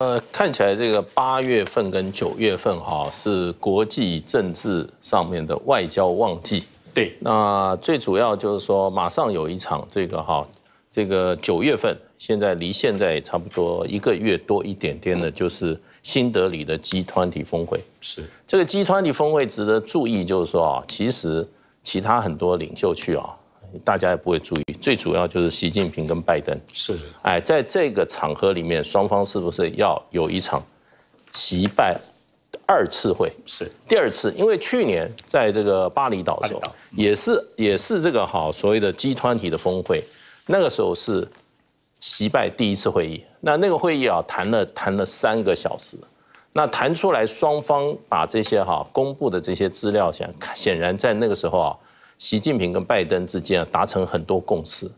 呃，看起来这个八月份跟九月份哈是国际政治上面的外交旺季。对，那最主要就是说，马上有一场这个哈，这个九月份，现在离现在差不多一个月多一点点的，就是新德里的 g 团体峰会。是，这个 g 团体峰会值得注意，就是说啊，其实其他很多领袖去啊。大家也不会注意，最主要就是习近平跟拜登是，哎，在这个场合里面，双方是不是要有一场习拜二次会？是第二次，因为去年在这个巴厘岛的时候，也是也是这个哈所谓的集团体的峰会，那个时候是习拜第一次会议，那那个会议啊谈了谈了三个小时，那谈出来双方把这些哈公布的这些资料，显显然在那个时候啊。习近平跟拜登之间达成很多共识，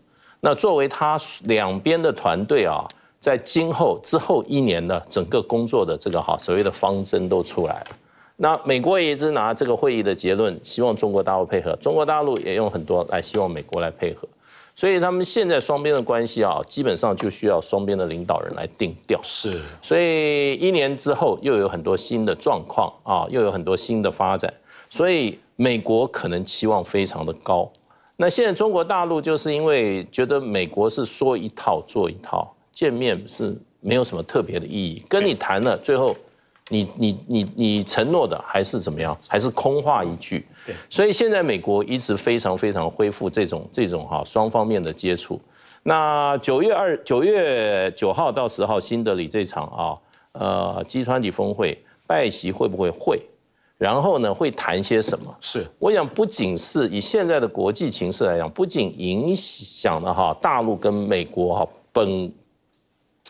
那作为他两边的团队啊，在今后之后一年的整个工作的这个哈所谓的方针都出来了。那美国也一直拿这个会议的结论，希望中国大陆配合；中国大陆也用很多来希望美国来配合。所以他们现在双边的关系啊，基本上就需要双边的领导人来定调。是，所以一年之后又有很多新的状况啊，又有很多新的发展。所以美国可能期望非常的高，那现在中国大陆就是因为觉得美国是说一套做一套，见面是没有什么特别的意义，跟你谈了最后，你你你你承诺的还是怎么样，还是空话一句。对，所以现在美国一直非常非常恢复这种这种哈双方面的接触。那九月二九月九号到十号新德里这场啊，呃，击穿级峰会，拜席会不会会？然后呢，会谈些什么？是，我想不仅是以现在的国际情势来讲，不仅影响了哈大陆跟美国哈本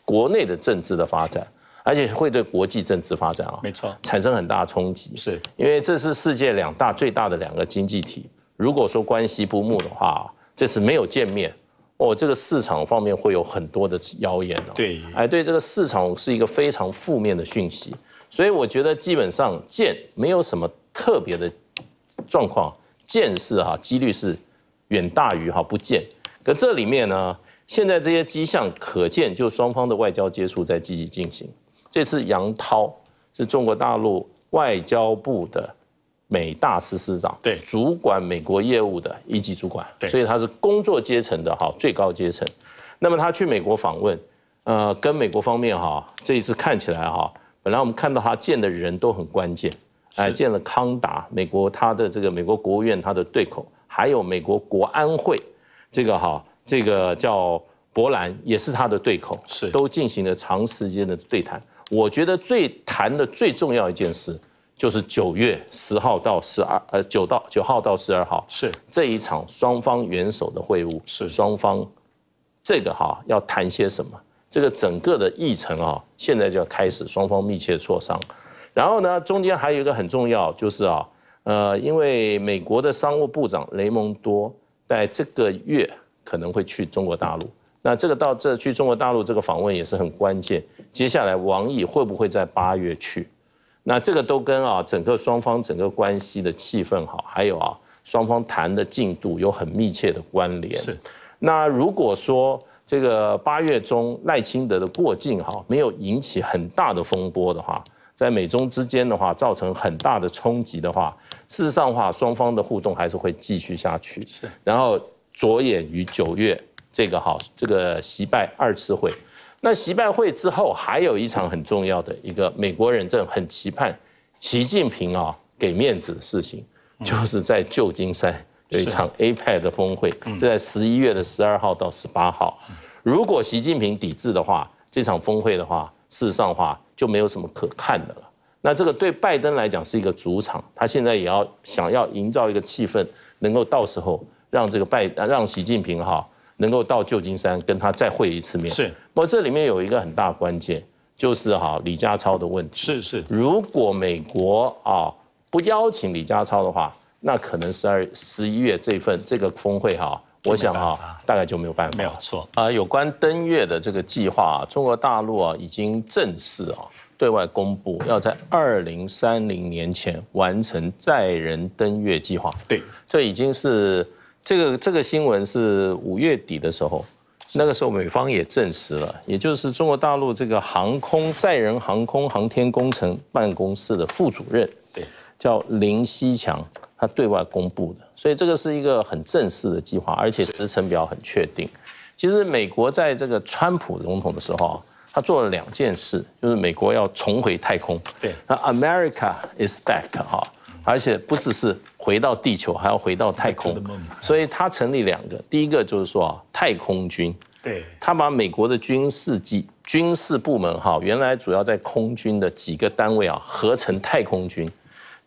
国内的政治的发展，而且会对国际政治发展啊，没错，产生很大冲击。是，因为这是世界两大最大的两个经济体，如果说关系不睦的话，这次没有见面哦，这个市场方面会有很多的谣言哦。对，哎，对这个市场是一个非常负面的讯息。所以我觉得基本上见没有什么特别的状况，见是哈几率是远大于哈不见。可这里面呢，现在这些迹象可见，就双方的外交接触在积极进行。这次杨涛是中国大陆外交部的美大司司长，对，主管美国业务的一级主管，对，所以他是工作阶层的哈最高阶层。那么他去美国访问，呃，跟美国方面哈这一次看起来哈。本来我们看到他见的人都很关键，哎，见了康达，美国他的这个美国国务院他的对口，还有美国国安会，这个哈，这个叫博兰也是他的对口，是都进行了长时间的对谈。我觉得最谈的最重要一件事，就是九月十号到十二，呃，九到九号到十二号是这一场双方元首的会晤，是双方这个哈要谈些什么。这个整个的议程啊，现在就要开始双方密切磋商，然后呢，中间还有一个很重要就是啊，呃，因为美国的商务部长雷蒙多在这个月可能会去中国大陆，那这个到这去中国大陆这个访问也是很关键。接下来王毅会不会在八月去？那这个都跟啊整个双方整个关系的气氛好，还有啊双方谈的进度有很密切的关联。是，那如果说。这个八月中赖清德的过境哈，没有引起很大的风波的话，在美中之间的话造成很大的冲击的话，事实上的话，双方的互动还是会继续下去。是，然后着眼于九月这个哈，这个习拜二次会，那习拜会之后还有一场很重要的一个美国人正很期盼习近平啊给面子的事情，就是在旧金山。有一场 APEC 的峰会，就在十一月的十二号到十八号。如果习近平抵制的话，这场峰会的话，事实上的话就没有什么可看的了。那这个对拜登来讲是一个主场，他现在也要想要营造一个气氛，能够到时候让这个拜，让习近平哈能够到旧金山跟他再会一次面。是。不过这里面有一个很大关键，就是哈李家超的问题。是是。如果美国啊不邀请李家超的话，那可能十二十一月这份这个峰会哈，我想哈大概就没有办法。没有错啊，有关登月的这个计划，啊，中国大陆啊已经正式啊对外公布，要在二零三零年前完成载人登月计划。对，这已经是这个这个新闻是五月底的时候，那个时候美方也证实了，也就是中国大陆这个航空载人航空航天工程办公室的副主任，对，叫林西强。他对外公布的，所以这个是一个很正式的计划，而且时程表很确定。其实美国在这个川普总统的时候，他做了两件事，就是美国要重回太空。对，那 America is back 哈，而且不只是回到地球，还要回到太空。所以他成立两个，第一个就是说啊，太空军。对，他把美国的军事机军事部门哈，原来主要在空军的几个单位啊，合成太空军。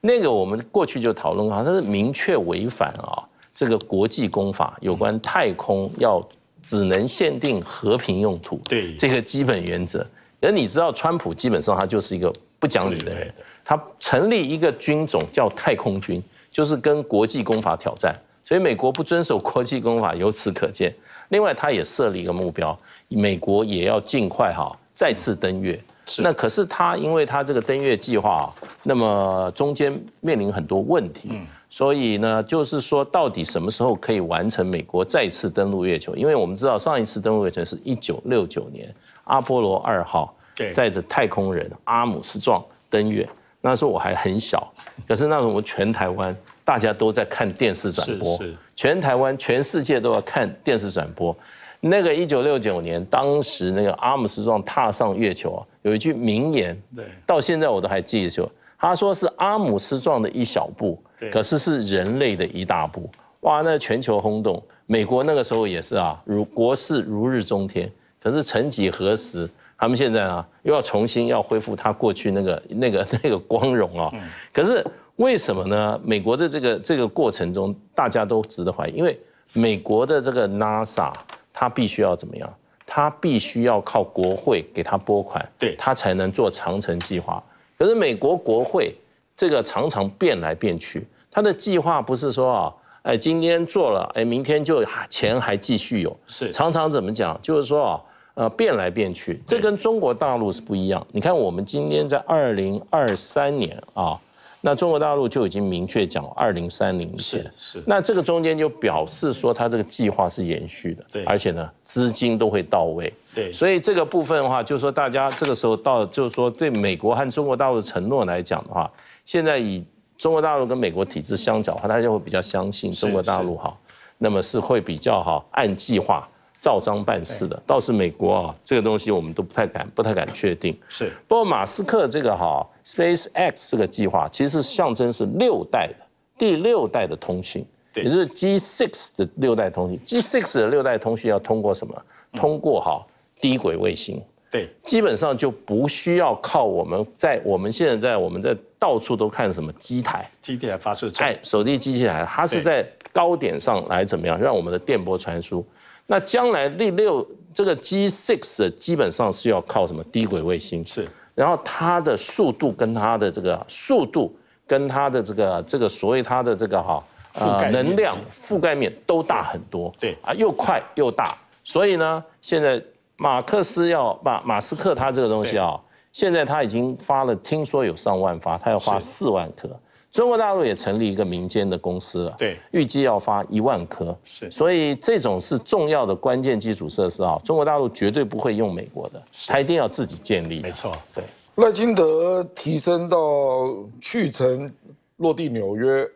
那个我们过去就讨论过，它是明确违反啊这个国际公法有关太空要只能限定和平用途对这个基本原则。而你知道川普基本上他就是一个不讲理的人，他成立一个军种叫太空军，就是跟国际公法挑战。所以美国不遵守国际公法，由此可见。另外，他也设立一个目标，美国也要尽快哈再次登月。那可是他，因为他这个登月计划啊，那么中间面临很多问题，所以呢，就是说，到底什么时候可以完成美国再次登陆月球？因为我们知道，上一次登陆月球是一九六九年阿波罗二号载着太空人阿姆斯壮登月，那时候我还很小，可是那时候我们全台湾大家都在看电视转播，全台湾、全世界都要看电视转播。那个一九六九年，当时那个阿姆斯壮踏上月球啊，有一句名言，对，到现在我都还记得就他说是阿姆斯壮的一小步，对，可是是人类的一大步。哇，那全球轰动，美国那个时候也是啊，如国事如日中天。可是曾几何时，他们现在啊，又要重新要恢复他过去那个 那个 那个光荣啊。可是为什么呢？美国的这个这个过程中，大家都值得怀疑，因为美国的这个 NASA。他必须要怎么样？他必须要靠国会给他拨款，对他才能做长城计划。可是美国国会这个常常变来变去，他的计划不是说啊，哎，今天做了，哎，明天就钱还继续有，是常常怎么讲？就是说啊，呃，变来变去，这跟中国大陆是不一样。你看我们今天在二零二三年啊。那中国大陆就已经明确讲，二零三零年是是。那这个中间就表示说，它这个计划是延续的，对，而且呢，资金都会到位，对。所以这个部分的话，就是说大家这个时候到，就是说对美国和中国大陆的承诺来讲的话，现在以中国大陆跟美国体制相较的话，大家会比较相信中国大陆哈，那么是会比较好按计划。照章办事的，倒是美国啊，这个东西我们都不太敢，不太敢确定。是，不过马斯克这个哈，Space X 这个计划，其实象征是六代的第六代的通讯，也就是 G six 的六代通讯，G six 的六代通讯要通过什么？通过哈低轨卫星，对，基本上就不需要靠我们在我们现在我们在到处都看什么机台，机台发射站，哎，手机机台，它是在高点上来怎么样让我们的电波传输？那将来第六这个 G six 基本上是要靠什么低轨卫星是，然后它的速度跟它的这个速度跟它的这个这个所谓它的这个哈，呃、能量覆盖面都大很多，对啊又快又大，所以呢现在马克思要把马斯克他这个东西啊，现在他已经发了，听说有上万发，他要发四万颗。中国大陆也成立一个民间的公司，对，预计要发一万颗，是，所以这种是重要的关键基础设施啊，中国大陆绝对不会用美国的，他一定要自己建立，没错，对。赖金德提升到去程落地纽约，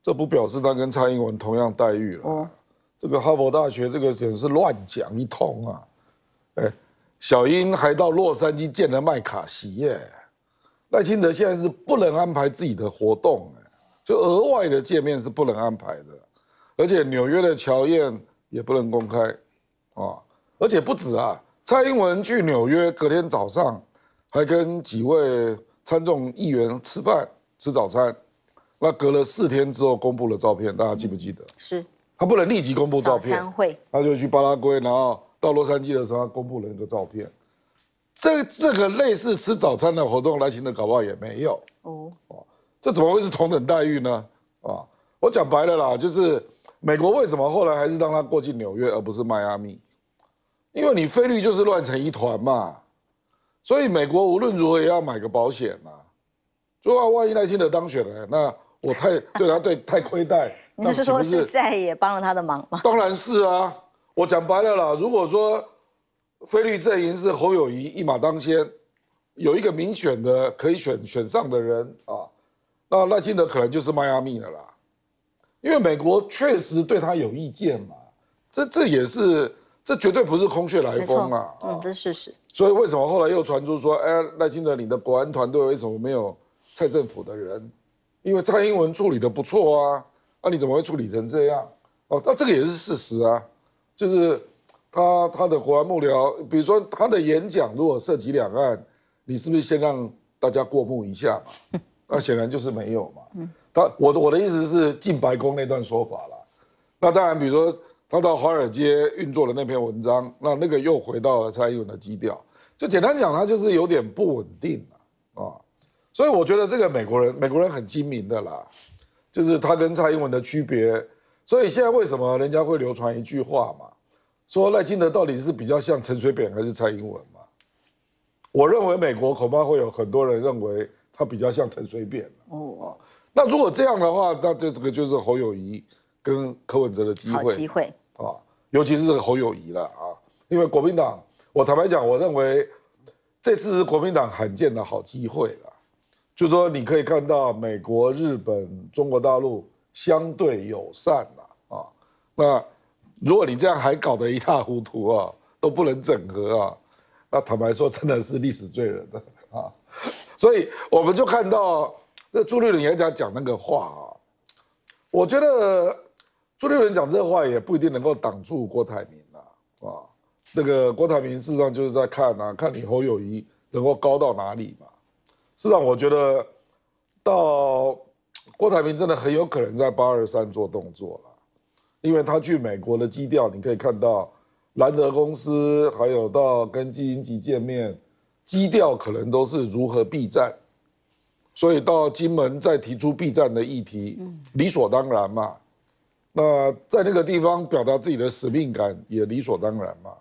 这不表示他跟蔡英文同样待遇了？哦，这个哈佛大学这个简直是乱讲一通啊！哎，小英还到洛杉矶见了麦卡锡耶。赖清德现在是不能安排自己的活动，就额外的见面是不能安排的，而且纽约的乔宴也不能公开，啊，而且不止啊，蔡英文去纽约隔天早上还跟几位参众议员吃饭吃早餐，那隔了四天之后公布了照片，大家记不记得？是，他不能立即公布照片，他就去巴拉圭，然后到洛杉矶的时候他公布了一个照片。这这个类似吃早餐的活动，来清的搞不好也没有哦哦，这怎么会是同等待遇呢？啊，我讲白了啦，就是美国为什么后来还是让他过境纽约而不是迈阿密？因为你菲律就是乱成一团嘛，所以美国无论如何也要买个保险嘛。另外，万一赖清德当选了，那我太对他对太亏待。你是说是在也帮了他的忙吗？当然是啊，我讲白了啦，如果说。菲律阵营是侯友谊一马当先，有一个明选的可以选选上的人啊，那赖清德可能就是迈阿密的啦，因为美国确实对他有意见嘛，这这也是这绝对不是空穴来风啊，嗯，这是事实。所以为什么后来又传出说，哎，赖清德你的国安团队为什么没有蔡政府的人？因为蔡英文处理的不错啊，那你怎么会处理成这样？哦，那这个也是事实啊，就是。他他的国外幕僚，比如说他的演讲如果涉及两岸，你是不是先让大家过目一下嘛？那显然就是没有嘛。嗯，他我的我的意思是进白宫那段说法啦。那当然，比如说他到华尔街运作的那篇文章，那那个又回到了蔡英文的基调。就简单讲，他就是有点不稳定啊。啊，所以我觉得这个美国人美国人很精明的啦，就是他跟蔡英文的区别。所以现在为什么人家会流传一句话嘛？说赖清德到底是比较像陈水扁还是蔡英文嘛？我认为美国恐怕会有很多人认为他比较像陈水扁哦，那如果这样的话，那就这个就是侯友谊跟柯文哲的机会，机会啊，尤其是侯友谊了啊，因为国民党，我坦白讲，我认为这次是国民党罕见的好机会了，就说你可以看到美国、日本、中国大陆相对友善了啊，那。如果你这样还搞得一塌糊涂啊，都不能整合啊，那坦白说真的是历史罪人的啊。所以我们就看到，那朱立伦演讲讲那个话啊。我觉得朱立伦讲这话也不一定能够挡住郭台铭啊。啊。那个郭台铭事实上就是在看啊，看你侯友谊能够高到哪里嘛。事实上，我觉得到郭台铭真的很有可能在八二三做动作了。因为他去美国的基调，你可以看到，兰德公司还有到跟基辛格见面，基调可能都是如何避战，所以到金门再提出避战的议题，理所当然嘛。那在那个地方表达自己的使命感也理所当然嘛。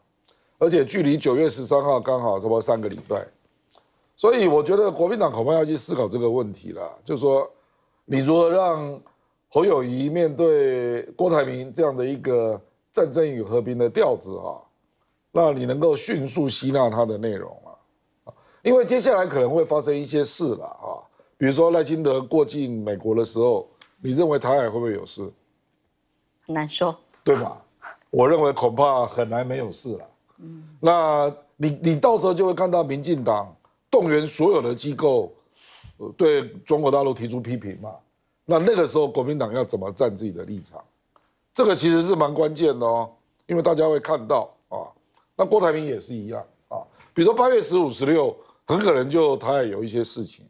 而且距离九月十三号刚好差不多三个礼拜，所以我觉得国民党恐怕要去思考这个问题了，就说你如何让。侯友谊面对郭台铭这样的一个战争与和平的调子啊，那你能够迅速吸纳他的内容啊？因为接下来可能会发生一些事了啊，比如说赖清德过境美国的时候，你认为台海会不会有事？很难说，对吧？我认为恐怕很难没有事了。嗯，那你你到时候就会看到民进党动员所有的机构，对中国大陆提出批评嘛？那那个时候，国民党要怎么站自己的立场，这个其实是蛮关键的哦。因为大家会看到啊，那郭台铭也是一样啊。比如说八月十五、十六，很可能就他也有一些事情。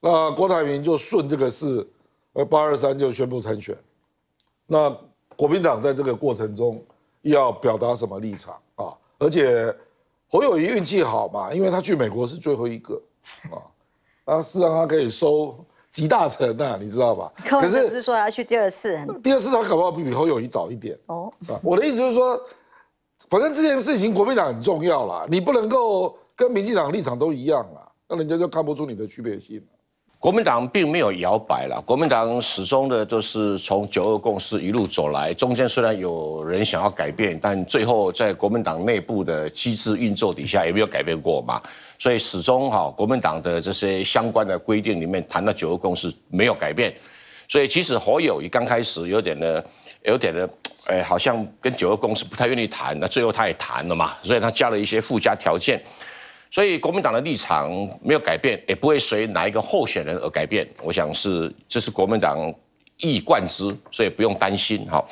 那郭台铭就顺这个事，呃，八二三就宣布参选。那国民党在这个过程中要表达什么立场啊？而且侯友谊运气好嘛，因为他去美国是最后一个啊，啊，是让他可以收。集大成呐，你知道吧？可是不是说要去第二次？第二次他搞不好比侯友谊早一点。哦，我的意思就是说，反正这件事情国民党很重要啦，你不能够跟民进党立场都一样啦，那人家就看不出你的区别性。国民党并没有摇摆了，国民党始终的都是从九二共识一路走来，中间虽然有人想要改变，但最后在国民党内部的机制运作底下也没有改变过嘛。所以始终哈，国民党的这些相关的规定里面谈到九二共识没有改变。所以其实火友也刚开始有点的，有点的，哎，好像跟九二共识不太愿意谈，那最后他也谈了嘛，所以他加了一些附加条件。所以国民党的立场没有改变，也不会随哪一个候选人而改变。我想是，这是国民党一以贯之，所以不用担心哈。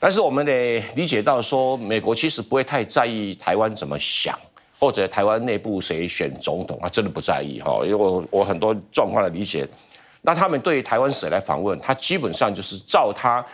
但是我们得理解到，说美国其实不会太在意台湾怎么想，或者台湾内部谁选总统啊，真的不在意哈。因为我我很多状况的理解，那他们对于台湾谁来访问，他基本上就是照他。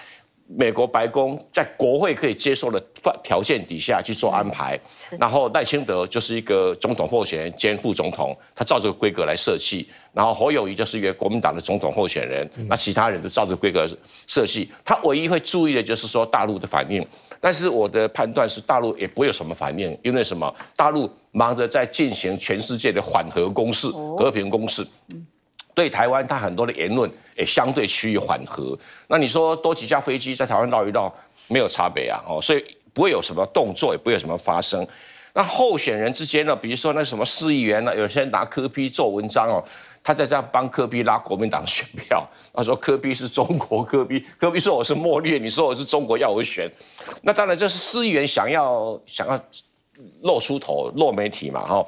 美国白宫在国会可以接受的条件底下去做安排，然后赖清德就是一个总统候选人兼副总统，他照这个规格来设计，然后侯友谊就是一个国民党的总统候选人，那其他人都照这个规格设计。他唯一会注意的就是说大陆的反应，但是我的判断是大陆也不会有什么反应，因为什么？大陆忙着在进行全世界的缓和攻势、和平攻势，对台湾他很多的言论。也相对趋于缓和。那你说多几架飞机在台湾绕一绕，没有差别啊，哦，所以不会有什么动作，也不会有什么发生。那候选人之间呢，比如说那什么市议员呢，有些人拿科 P 做文章哦，他在这帮科 P 拉国民党选票。他说科 P 是中国科 P，科 P 说我是莫略，你说我是中国要我选。那当然这是市议员想要想要露出头、露媒体嘛，哈。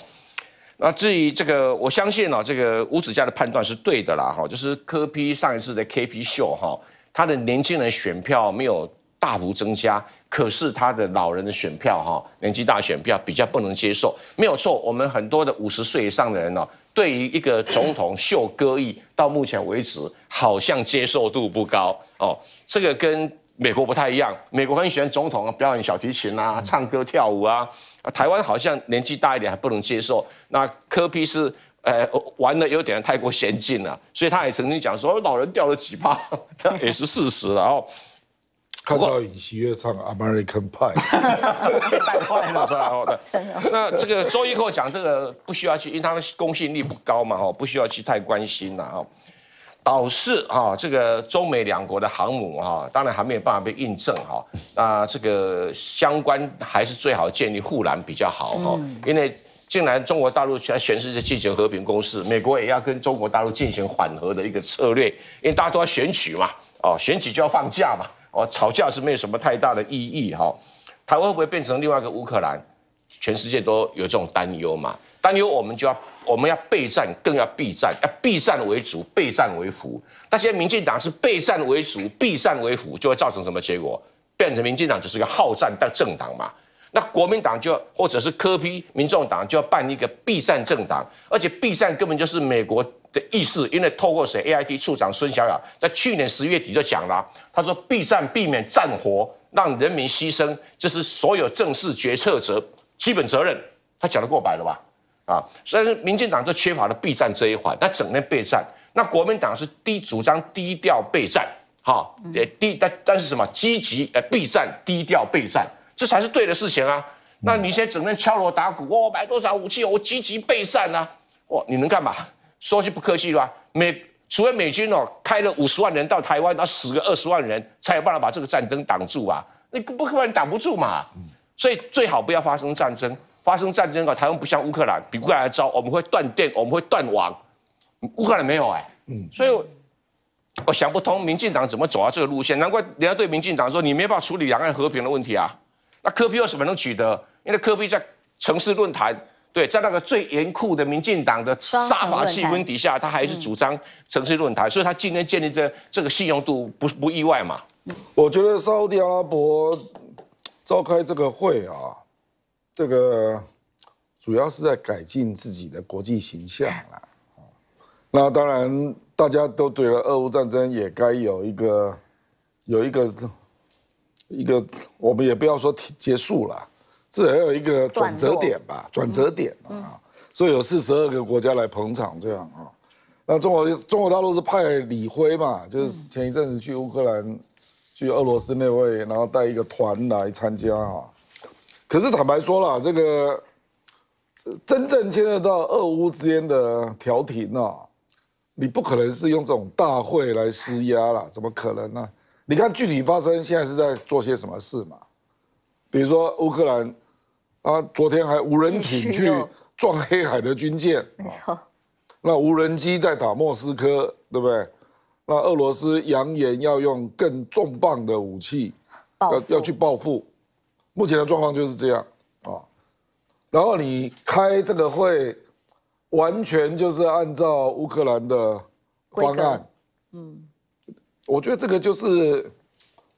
那至于这个，我相信哦，这个吴子嘉的判断是对的啦，哈，就是科批上一次的 K P 秀哈，他的年轻人选票没有大幅增加，可是他的老人的选票哈，年纪大选票比较不能接受，没有错，我们很多的五十岁以上的人哦，对于一个总统秀歌艺，到目前为止好像接受度不高哦，这个跟美国不太一样，美国很喜欢总统啊，表演小提琴啊，唱歌跳舞啊。台湾好像年纪大一点还不能接受。那柯批是，呃，玩的有点太过先进了，所以他也曾经讲说，老人掉了几把，也是事实了哦。看到尹锡悦唱《American Pie》，太快了，那这个周一克讲这个不需要去，因为他们公信力不高嘛，哦，不需要去太关心了啊。好事啊，这个中美两国的航母啊，当然还没有办法被印证哈。那这个相关还是最好建立护栏比较好哈，因为近来中国大陆全全世界进行和平攻势，美国也要跟中国大陆进行缓和的一个策略，因为大家都要选举嘛，哦选举就要放假嘛，哦吵架是没有什么太大的意义哈。台湾会不会变成另外一个乌克兰？全世界都有这种担忧嘛，担忧我们就要。我们要备战，更要避战，要避战为主，备战为辅。那现在民进党是备战为主，避战为辅，就会造成什么结果？变成民进党就是一个好战的政党嘛？那国民党就或者是科批民众党就要办一个避战政党，而且避战根本就是美国的意思，因为透过谁？AIT 处长孙小雅在去年十月底就讲了，他说避战避免战火，让人民牺牲，这是所有正式决策者基本责任。他讲得过白了吧？啊，所以民进党这缺乏了备战这一环，那整天备战，那国民党是低主张低调备战，也低但但是什么积极呃备战，低调备战，这才是对的事情啊。那你现在整天敲锣打鼓，我买多少武器，我积极备战呢？哇，你能干嘛？说句不客气的话，美除非美军哦开了五十万人到台湾，那死个二十万人才有办法把这个战争挡住啊？你不不，你挡不住嘛。所以最好不要发生战争。发生战争啊，台湾不像乌克兰，比乌克兰还糟。我们会断电，我们会断网。乌克兰没有哎，嗯，所以我想不通民进党怎么走到这个路线。难怪人家对民进党说你没办法处理两岸和平的问题啊。那科比为什么能取得？因为科比在城市论坛，对，在那个最严酷的民进党的杀伐气氛底下，他还是主张城市论坛，所以他今天建立这这个信用度不不意外嘛。我觉得沙特阿拉伯召开这个会啊。这个主要是在改进自己的国际形象了，那当然大家都对了俄乌战争，也该有一个有一个一个，我们也不要说结束至少要有一个转折点吧，转折点啊，所以有四十二个国家来捧场，这样啊，那中国中国大陆是派李辉嘛，就是前一阵子去乌克兰去俄罗斯那位，然后带一个团来参加啊。可是坦白说了，这个真正牵涉到俄乌之间的调停呢，你不可能是用这种大会来施压啦，怎么可能呢？你看具体发生现在是在做些什么事嘛？比如说乌克兰啊，昨天还无人艇去撞黑海的军舰，没错。那无人机在打莫斯科，对不对？那俄罗斯扬言要用更重磅的武器，要要去报复。目前的状况就是这样啊，然后你开这个会，完全就是按照乌克兰的方案，嗯，我觉得这个就是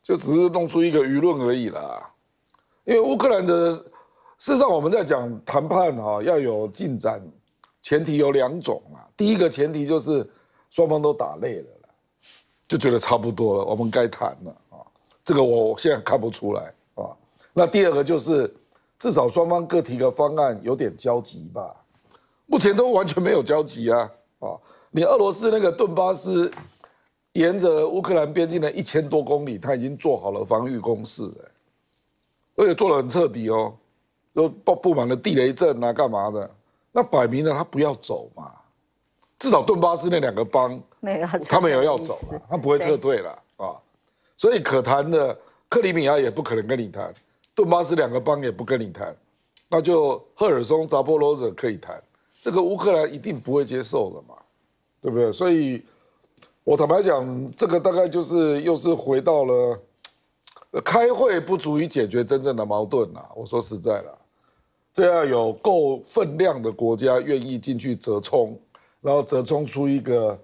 就只是弄出一个舆论而已啦。因为乌克兰的事实上我们在讲谈判哈，要有进展，前提有两种啊。第一个前提就是双方都打累了，就觉得差不多了，我们该谈了啊。这个我现在看不出来。那第二个就是，至少双方各提的方案有点交集吧？目前都完全没有交集啊！啊，你俄罗斯那个顿巴斯，沿着乌克兰边境的一千多公里，他已经做好了防御工事，而且做的很彻底哦，又布布满了地雷阵啊，干嘛的？那摆明了他不要走嘛！至少顿巴斯那两个邦没有，他没有要走了，他不会撤退了啊！所以可谈的克里米亚也不可能跟你谈。顿巴斯两个邦也不跟你谈，那就赫尔松、扎波罗热可以谈，这个乌克兰一定不会接受的嘛，对不对？所以，我坦白讲，这个大概就是又是回到了，开会不足以解决真正的矛盾啦。我说实在的，这要有够分量的国家愿意进去折冲，然后折冲出一个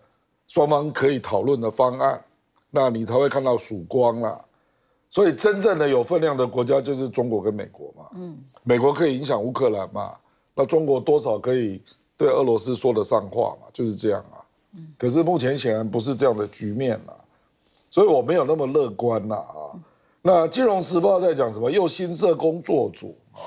双方可以讨论的方案，那你才会看到曙光了。所以真正的有分量的国家就是中国跟美国嘛。嗯，美国可以影响乌克兰嘛，那中国多少可以对俄罗斯说得上话嘛，就是这样啊。可是目前显然不是这样的局面啊，所以我没有那么乐观呐啊。那《金融时报》在讲什么？又新设工作组啊？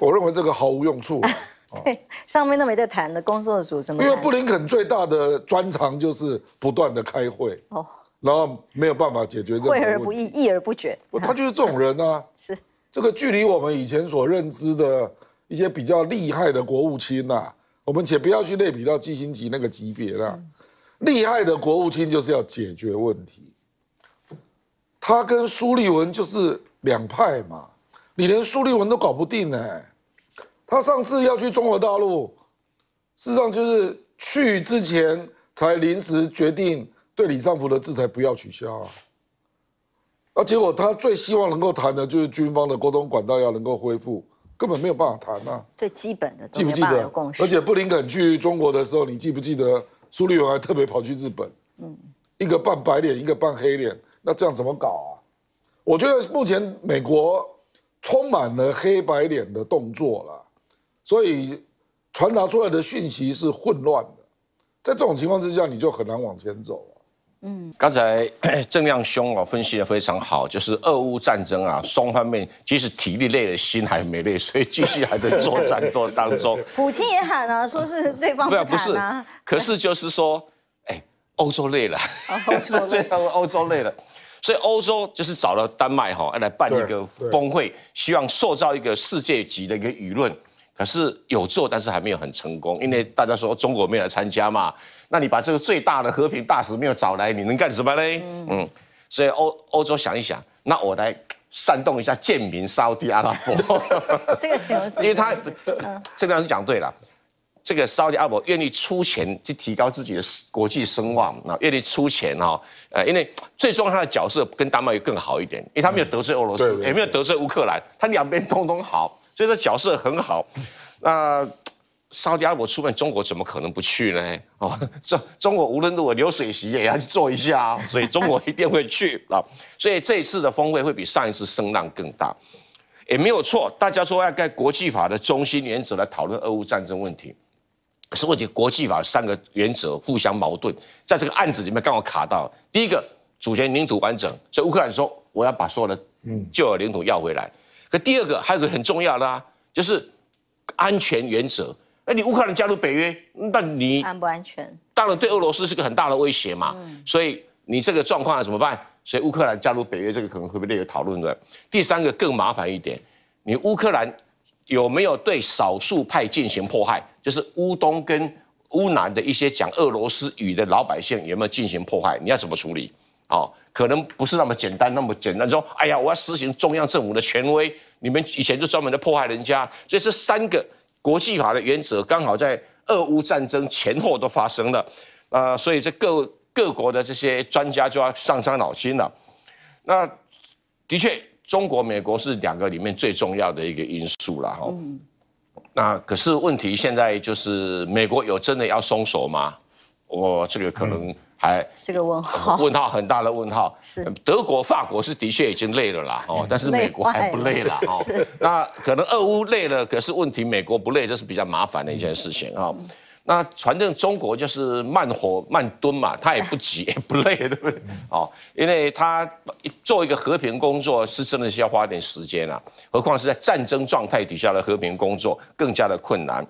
我认为这个毫无用处。对，上面都没在谈的，工作组什么？因为布林肯最大的专长就是不断的开会。哦。然后没有办法解决这个问而不议，议而不决，他就是这种人啊。是这个距离我们以前所认知的一些比较厉害的国务卿呐，我们且不要去类比到基辛集那个级别啊。厉害的国务卿就是要解决问题。他跟苏立文就是两派嘛，你连苏立文都搞不定呢。他上次要去中国大陆，事实上就是去之前才临时决定。对李尚福的制裁不要取消，啊。那结果他最希望能够谈的就是军方的沟通管道要能够恢复，根本没有办法谈啊。最基本的，记不记得而且布林肯去中国的时候，你记不记得苏立文还特别跑去日本？嗯，一个扮白脸，一个扮黑脸，那这样怎么搞啊？我觉得目前美国充满了黑白脸的动作了，所以传达出来的讯息是混乱的，在这种情况之下，你就很难往前走。嗯，刚才郑亮兄啊分析的非常好，就是俄乌战争啊，双方面即使体力累了，心还没累，所以继续还在作战作当中。普京也喊了，说是对方不谈啊，可是就是说，哎，欧洲累了，欧洲累了，欧洲累了，所以欧洲就是找了丹麦哈，来办一个峰会，希望塑造一个世界级的一个舆论。可是有做，但是还没有很成功，因为大家说中国没有来参加嘛，那你把这个最大的和平大使没有找来，你能干什么嘞？嗯，所以欧欧洲想一想，那我来煽动一下贱民沙地阿拉伯。这个形容词，因为他，这个讲对了，这个沙地阿拉伯愿意出钱去提高自己的国际声望啊，愿意出钱哦，呃，因为最终他的角色跟丹麦更好一点，因为他没有得罪俄罗斯，也没有得罪乌克兰，他两边通通好。所以这角色很好，那沙迪拉伯出面，中国怎么可能不去呢？哦，这中国无论如何流水席也要做一下，所以中国一定会去啊。所以这一次的峰会会比上一次声浪更大，也没有错。大家说要在国际法的中心原则来讨论俄乌战争问题，可是问题国际法三个原则互相矛盾，在这个案子里面刚好卡到第一个主权领土完整，所以乌克兰说我要把所有的旧有领土要回来。可第二个还有个很重要的，就是安全原则。那你乌克兰加入北约，那你安不安全？当然对俄罗斯是个很大的威胁嘛。所以你这个状况怎么办？所以乌克兰加入北约这个可能会被列入讨论的。第三个更麻烦一点，你乌克兰有没有对少数派进行迫害？就是乌东跟乌南的一些讲俄罗斯语的老百姓有没有进行迫害？你要怎么处理？哦，可能不是那么简单，那么简单说，哎呀，我要实行中央政府的权威，你们以前就专门的迫害人家，所以这三个国际法的原则刚好在俄乌战争前后都发生了，呃，所以这各各国的这些专家就要上上脑筋了。那的确，中国、美国是两个里面最重要的一个因素了，哈。嗯。那可是问题现在就是，美国有真的要松手吗？我这个可能。哎，是个问号，问号很大的问号。是德国、法国是的确已经累了啦，哦，但是美国还不累啦。是那可能俄乌累了，可是问题美国不累，这是比较麻烦的一件事情啊。那反正中国就是慢火慢蹲嘛，他也不急 也不累，对不对？哦，因为他做一个和平工作是真的是要花点时间啊，何况是在战争状态底下的和平工作更加的困难。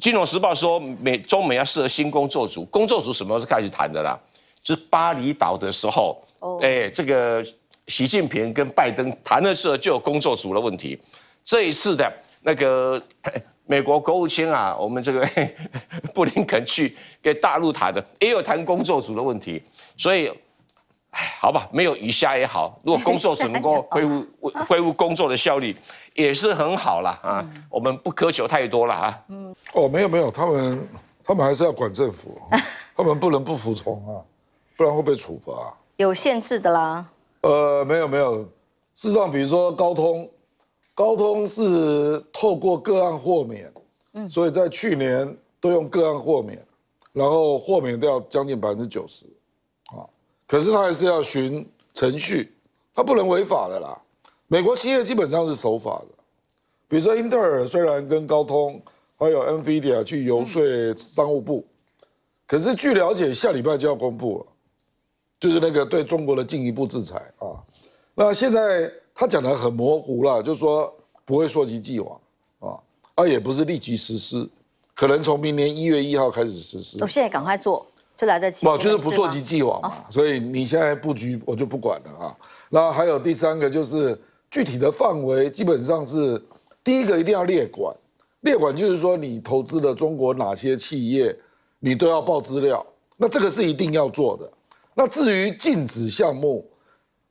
金融时报说，美中美要设新工作组，工作组什么时候开始谈的啦？是巴厘岛的时候，哎，这个习近平跟拜登谈的时候就有工作组的问题，这一次的那个 美国国务卿啊，我们这个 布林肯去给大陆谈的，也有谈工作组的问题，所以。哎，好吧，没有雨虾也好，如果工作只能够恢复 恢复工作的效率，也是很好了啊。我们不苛求太多了啊。嗯。哦，没有没有，他们他们还是要管政府，他们不能不服从啊，不然会被处罚。有限制的啦。呃，没有没有，事实上，比如说高通，高通是透过个案豁免，嗯，所以在去年都用个案豁免，然后豁免掉将近百分之九十。可是他还是要循程序，他不能违法的啦。美国企业基本上是守法的，比如说英特尔虽然跟高通还有 Nvidia 去游说商务部，可是据了解下礼拜就要公布了，就是那个对中国的进一步制裁啊。那现在他讲的很模糊了，就是说不会说即计划啊，而也不是立即实施，可能从明年一月一号开始实施。我现在赶快做。就来得及，不就是不溯及既往嘛？所以你现在布局我就不管了啊。那还有第三个就是具体的范围，基本上是第一个一定要列管，列管就是说你投资了中国哪些企业，你都要报资料。那这个是一定要做的。那至于禁止项目，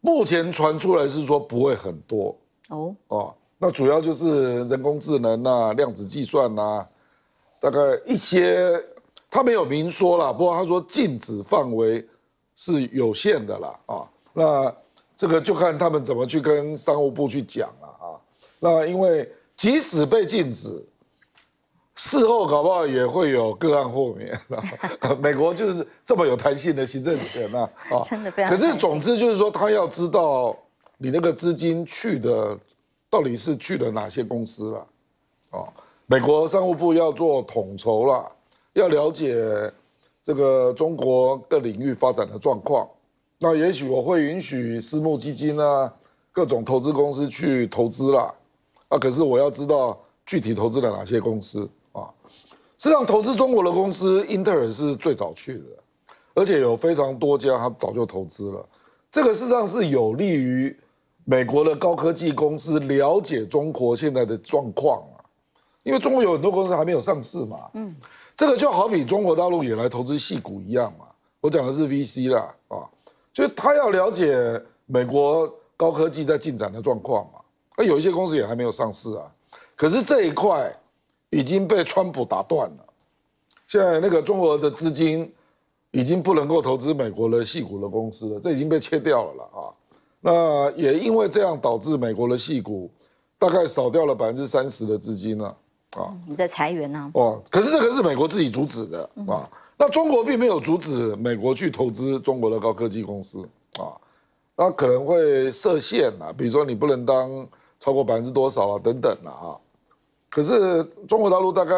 目前传出来是说不会很多哦。哦，那主要就是人工智能啊、量子计算啊，大概一些。他没有明说了，不过他说禁止范围是有限的啦，啊，那这个就看他们怎么去跟商务部去讲了啊。那因为即使被禁止，事后搞不好也会有个案豁免。美国就是这么有弹性的行政权啊。真的非常。可是总之就是说，他要知道你那个资金去的到底是去了哪些公司了，哦，美国商务部要做统筹了。要了解这个中国各领域发展的状况，那也许我会允许私募基金啊，各种投资公司去投资啦。啊，可是我要知道具体投资了哪些公司啊。事实上，投资中国的公司，英特尔是最早去的，而且有非常多家，他早就投资了。这个事实上是有利于美国的高科技公司了解中国现在的状况啊，因为中国有很多公司还没有上市嘛。嗯。这个就好比中国大陆也来投资戏股一样嘛，我讲的是 VC 啦，啊，就是他要了解美国高科技在进展的状况嘛，那有一些公司也还没有上市啊，可是这一块已经被川普打断了，现在那个中国的资金已经不能够投资美国的戏股的公司了，这已经被切掉了了啊，那也因为这样导致美国的戏股大概少掉了百分之三十的资金了。啊，你在裁员呢？哦，可是这个是美国自己阻止的啊。那中国并没有阻止美国去投资中国的高科技公司啊。那可能会设限啊，比如说你不能当超过百分之多少啊，等等啊。可是中国大陆大概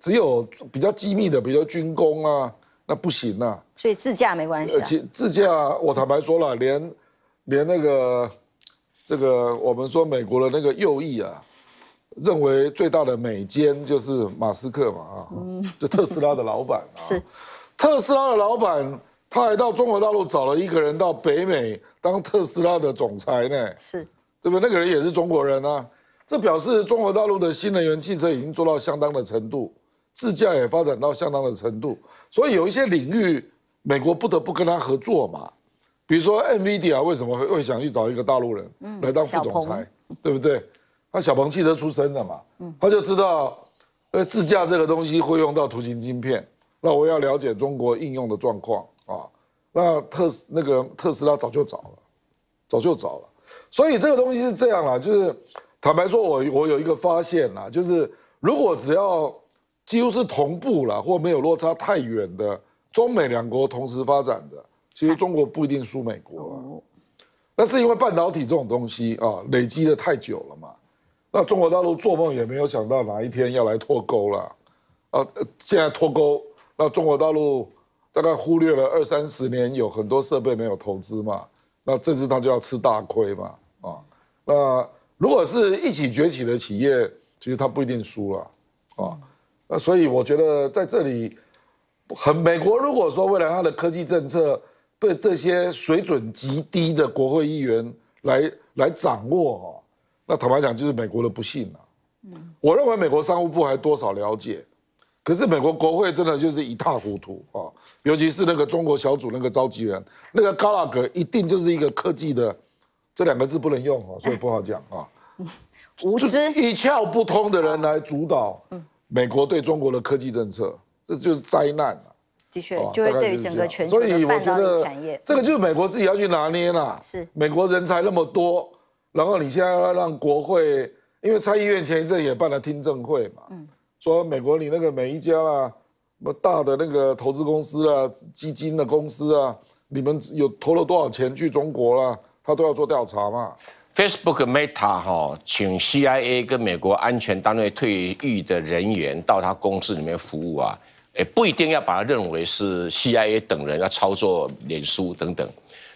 只有比较机密的，比如说军工啊，那不行啊。所以自驾没关系。而且自驾，我坦白说了，连连那个这个我们说美国的那个右翼啊。认为最大的美奸就是马斯克嘛啊，就特斯拉的老板 是，特斯拉的老板，他还到中国大陆找了一个人到北美当特斯拉的总裁呢，是，对不？那个人也是中国人啊，这表示中国大陆的新能源汽车已经做到相当的程度，自驾也发展到相当的程度，所以有一些领域美国不得不跟他合作嘛，比如说 N V D a 为什么会会想去找一个大陆人来当副总裁，对不对？那小鹏汽车出身的嘛，嗯，他就知道，呃，自驾这个东西会用到图形芯片。那我要了解中国应用的状况啊。那特斯那个特斯拉早就找了，早就找了。所以这个东西是这样啦，就是坦白说，我我有一个发现啦，就是如果只要几乎是同步了，或没有落差太远的，中美两国同时发展的，其实中国不一定输美国。那是因为半导体这种东西啊，累积的太久了嘛。那中国大陆做梦也没有想到哪一天要来脱钩了，啊，现在脱钩，那中国大陆大概忽略了二三十年，有很多设备没有投资嘛，那这次他就要吃大亏嘛，啊，那如果是一起崛起的企业，其实他不一定输了，啊，那所以我觉得在这里，很美国如果说未来他的科技政策被这些水准极低的国会议员来来掌握。那坦白讲，就是美国的不幸了。我认为美国商务部还多少了解，可是美国国会真的就是一塌糊涂啊！尤其是那个中国小组那个召集人，那个高拉格一定就是一个科技的，这两个字不能用啊，所以不好讲啊。无知一窍不通的人来主导美国对中国的科技政策，这就是灾难啊！的确，就会对整个全球半导体产业。这个就是美国自己要去拿捏了。是美国人才那么多。然后你现在要让国会，因为参议院前一阵也办了听证会嘛，说美国你那个每一家啊，什么大的那个投资公司啊、基金的公司啊，你们有投了多少钱去中国啊，他都要做调查嘛。Facebook Meta 哈，请 CIA 跟美国安全单位退役的人员到他公司里面服务啊，诶，不一定要把他认为是 CIA 等人要操作脸书等等。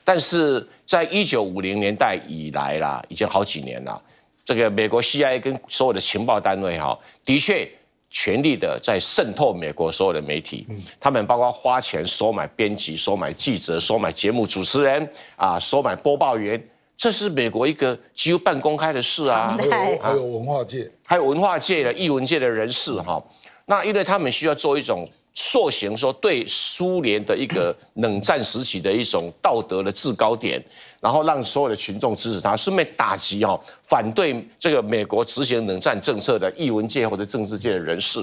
但是在一九五零年代以来啦，已经好几年了。这个美国 CIA 跟所有的情报单位哈，的确全力的在渗透美国所有的媒体。他们包括花钱收买编辑、收买记者、收买节目主持人啊、收买播报员，这是美国一个几乎半公开的事啊。还有还有文化界，还有文化界的艺文界的人士哈。那因为他们需要做一种。塑形说对苏联的一个冷战时期的一种道德的制高点，然后让所有的群众支持他，顺便打击哈反对这个美国执行冷战政策的艺文界或者政治界的人士。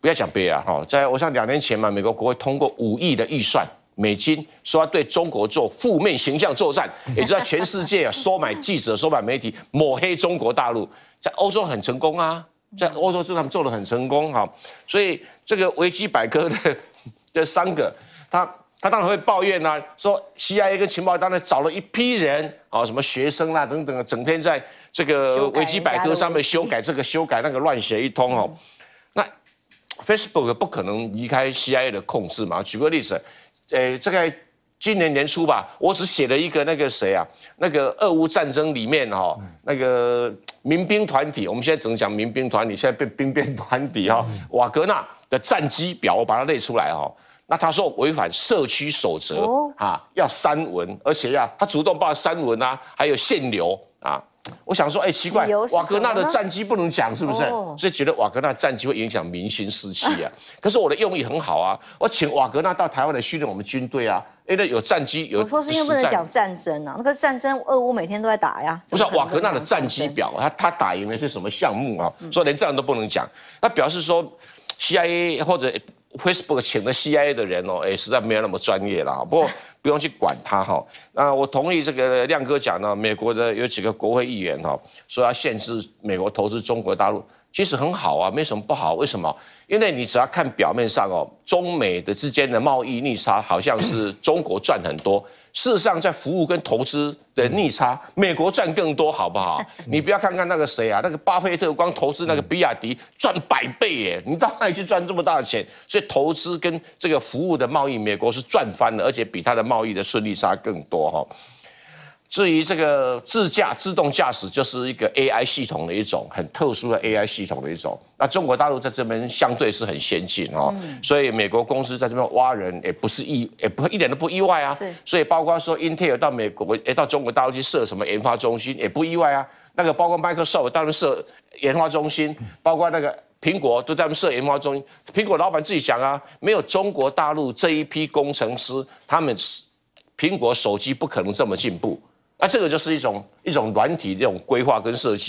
不要讲别啊哈，在我想两年前嘛，美国国会通过五亿的预算美金，说要对中国做负面形象作战，也就是全世界啊收买记者、收买媒体抹黑中国大陆，在欧洲很成功啊。在欧洲市场做的很成功，哈，所以这个维基百科的这 三个，他他当然会抱怨啊，说 CIA 跟情报当然找了一批人啊，什么学生啦等等啊，整天在这个维基百科上面修改这个修改那个乱写一通哦，那 Facebook 不可能离开 CIA 的控制嘛？举个例子，诶，这个。今年年初吧，我只写了一个那个谁啊，那个俄乌战争里面哈，那个民兵团体，我们现在只能讲民兵团？体，现在变兵变团体哈，瓦格纳的战机表，我把它列出来哈。那他说违反社区守则啊，要删文，而且啊，他主动报删文啊，还有限流啊。我想说，哎，奇怪，瓦格纳的战机不能讲，是不是？所以觉得瓦格纳战机会影响民心士气啊。可是我的用意很好啊，我请瓦格纳到台湾来训练我们军队啊，因为有战机，有。我说是因为不能讲战争啊，那个战争俄乌每天都在打呀。不是瓦格纳的战机表，他他打赢的是什么项目啊？所以连这样都不能讲，那表示说 C I A 或者 Facebook 请的 C I A 的人哦，哎，实在没有那么专业啦。不过。不用去管他哈。那我同意这个亮哥讲的，美国的有几个国会议员哈，说要限制美国投资中国大陆，其实很好啊，没什么不好。为什么？因为你只要看表面上哦，中美的之间的贸易逆差好像是中国赚很多。事实上，在服务跟投资的逆差，美国赚更多，好不好？你不要看看那个谁啊，那个巴菲特光投资那个比亚迪赚百倍耶，你到哪里去赚这么大的钱？所以投资跟这个服务的贸易，美国是赚翻了，而且比它的贸易的顺利差更多哈。至于这个自驾自动驾驶，就是一个 AI 系统的一种很特殊的 AI 系统的一种。那中国大陆在这边相对是很先进哦，所以美国公司在这边挖人也不是意，也不一点都不意外啊。所以包括说 Intel 到美国，哎，到中国大陆去设什么研发中心也不意外啊。那个包括 Microsoft 到那设研发中心，包括那个苹果都在那设研发中心。苹果老板自己讲啊，没有中国大陆这一批工程师，他们苹果手机不可能这么进步。那这个就是一种一种软体这种规划跟设计。